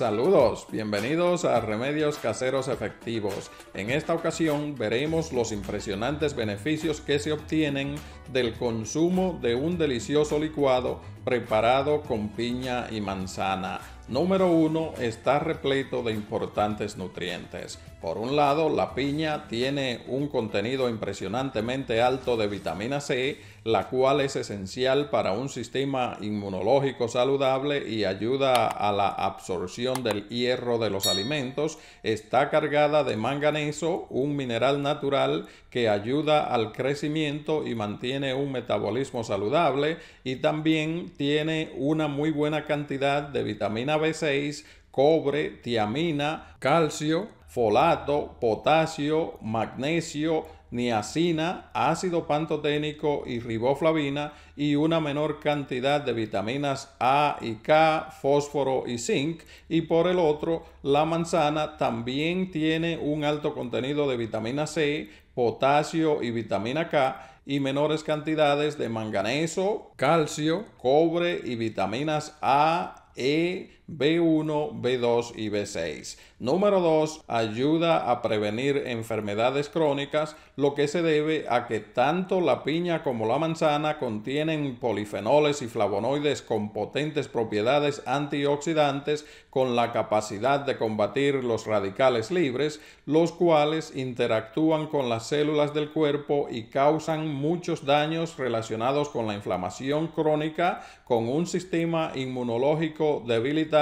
Saludos, bienvenidos a Remedios Caseros Efectivos. En esta ocasión veremos los impresionantes beneficios que se obtienen del consumo de un delicioso licuado preparado con piña y manzana. Número uno está repleto de importantes nutrientes. Por un lado, la piña tiene un contenido impresionantemente alto de vitamina C, la cual es esencial para un sistema inmunológico saludable y ayuda a la absorción del hierro de los alimentos. Está cargada de manganeso, un mineral natural que ayuda al crecimiento y mantiene un metabolismo saludable y también tiene una muy buena cantidad de vitamina B6, cobre, tiamina, calcio, folato, potasio, magnesio, niacina, ácido pantoténico y riboflavina y una menor cantidad de vitaminas A y K, fósforo y zinc. Y por el otro, la manzana también tiene un alto contenido de vitamina C, potasio y vitamina K y menores cantidades de manganeso, calcio, cobre y vitaminas A, E, B1, B2 y B6. Número 2. Ayuda a prevenir enfermedades crónicas, lo que se debe a que tanto la piña como la manzana contienen polifenoles y flavonoides con potentes propiedades antioxidantes con la capacidad de combatir los radicales libres, los cuales interactúan con las células del cuerpo y causan muchos daños relacionados con la inflamación crónica, con un sistema inmunológico debilitado,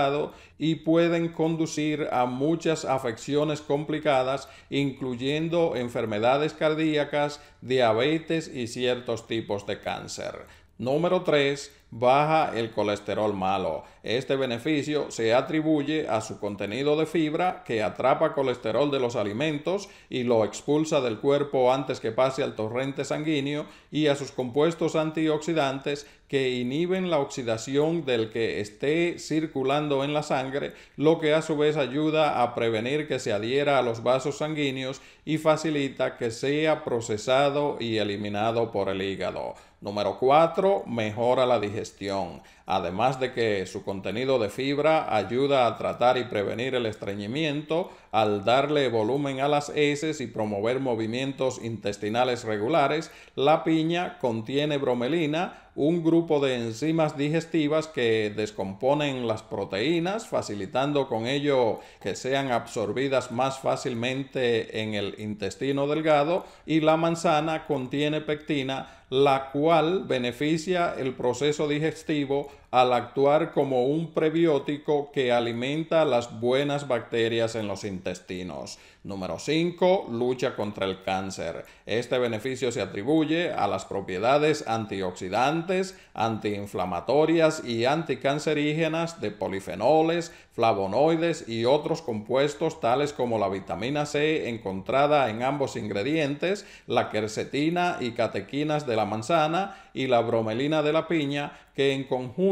y pueden conducir a muchas afecciones complicadas, incluyendo enfermedades cardíacas, diabetes y ciertos tipos de cáncer. Número 3. Baja el colesterol malo. Este beneficio se atribuye a su contenido de fibra que atrapa colesterol de los alimentos y lo expulsa del cuerpo antes que pase al torrente sanguíneo y a sus compuestos antioxidantes que inhiben la oxidación del que esté circulando en la sangre, lo que a su vez ayuda a prevenir que se adhiera a los vasos sanguíneos y facilita que sea procesado y eliminado por el hígado. Número 4. Mejora la digestión además de que su contenido de fibra ayuda a tratar y prevenir el estreñimiento al darle volumen a las heces y promover movimientos intestinales regulares, la piña contiene bromelina, un grupo de enzimas digestivas que descomponen las proteínas, facilitando con ello que sean absorbidas más fácilmente en el intestino delgado, y la manzana contiene pectina, la cual beneficia el proceso digestivo al actuar como un prebiótico que alimenta las buenas bacterias en los intestinos. Número 5. Lucha contra el cáncer. Este beneficio se atribuye a las propiedades antioxidantes, antiinflamatorias y anticancerígenas de polifenoles, flavonoides y otros compuestos tales como la vitamina C encontrada en ambos ingredientes, la quercetina y catequinas de la manzana y la bromelina de la piña que en conjunto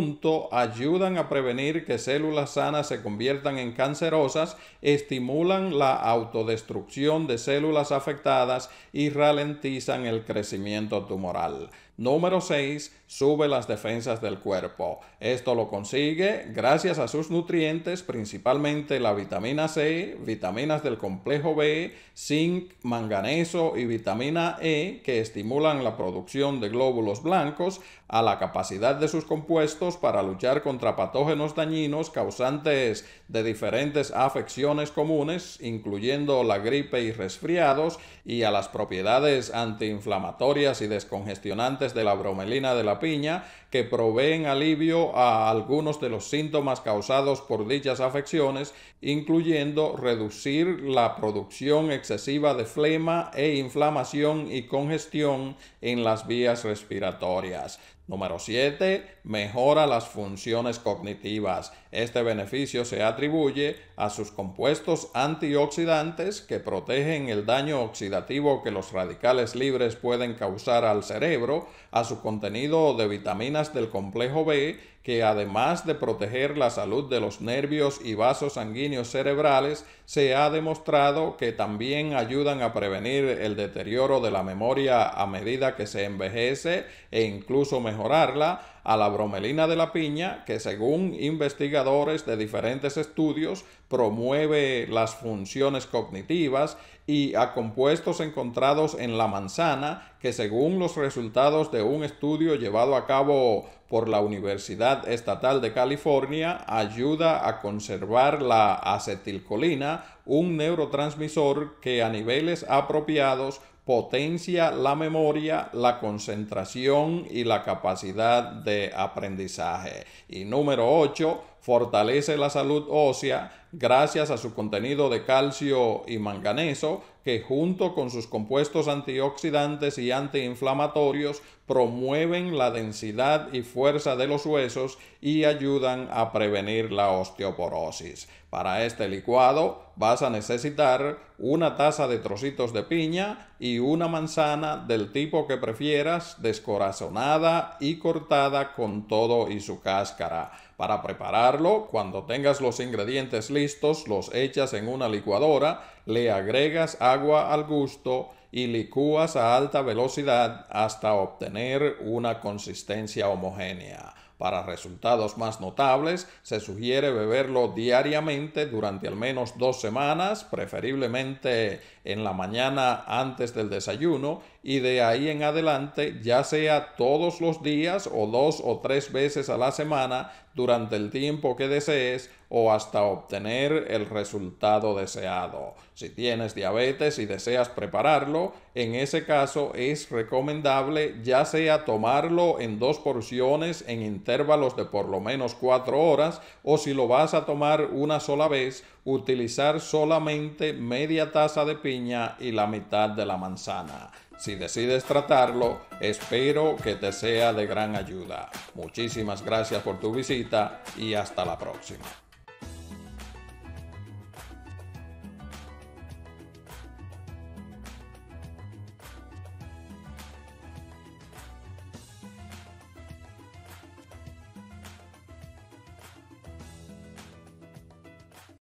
ayudan a prevenir que células sanas se conviertan en cancerosas, estimulan la autodestrucción de células afectadas y ralentizan el crecimiento tumoral. Número 6. Sube las defensas del cuerpo. Esto lo consigue gracias a sus nutrientes, principalmente la vitamina C, vitaminas del complejo B, zinc, manganeso y vitamina E, que estimulan la producción de glóbulos blancos, a la capacidad de sus compuestos para luchar contra patógenos dañinos causantes de diferentes afecciones comunes, incluyendo la gripe y resfriados, y a las propiedades antiinflamatorias y descongestionantes de la bromelina de la piña, que proveen alivio a algunos de los síntomas causados por dichas afecciones, incluyendo reducir la producción excesiva de flema e inflamación y congestión en las vías respiratorias. Número 7. Mejora las funciones cognitivas. Este beneficio se atribuye a sus compuestos antioxidantes que protegen el daño oxidativo que los radicales libres pueden causar al cerebro, a su contenido de vitaminas del complejo B que además de proteger la salud de los nervios y vasos sanguíneos cerebrales, se ha demostrado que también ayudan a prevenir el deterioro de la memoria a medida que se envejece e incluso mejorarla, a la bromelina de la piña, que según investigadores de diferentes estudios promueve las funciones cognitivas, y a compuestos encontrados en la manzana, que según los resultados de un estudio llevado a cabo por la Universidad Estatal de California, ayuda a conservar la acetilcolina, un neurotransmisor que a niveles apropiados potencia la memoria, la concentración y la capacidad de aprendizaje. Y número 8, fortalece la salud ósea gracias a su contenido de calcio y manganeso que junto con sus compuestos antioxidantes y antiinflamatorios promueven la densidad y fuerza de los huesos y ayudan a prevenir la osteoporosis. Para este licuado vas a necesitar una taza de trocitos de piña y una manzana del tipo que prefieras, descorazonada y cortada con todo y su cáscara. Para prepararlo, cuando tengas los ingredientes listos, los echas en una licuadora, le agregas agua al gusto, y licúas a alta velocidad hasta obtener una consistencia homogénea. Para resultados más notables, se sugiere beberlo diariamente durante al menos dos semanas, preferiblemente en la mañana antes del desayuno, y de ahí en adelante, ya sea todos los días o dos o tres veces a la semana durante el tiempo que desees o hasta obtener el resultado deseado. Si tienes diabetes y deseas prepararlo, en ese caso es recomendable ya sea tomarlo en dos porciones en intervalos de por lo menos cuatro horas o si lo vas a tomar una sola vez, utilizar solamente media taza de piña y la mitad de la manzana. Si decides tratarlo, espero que te sea de gran ayuda. Muchísimas gracias por tu visita y hasta la próxima.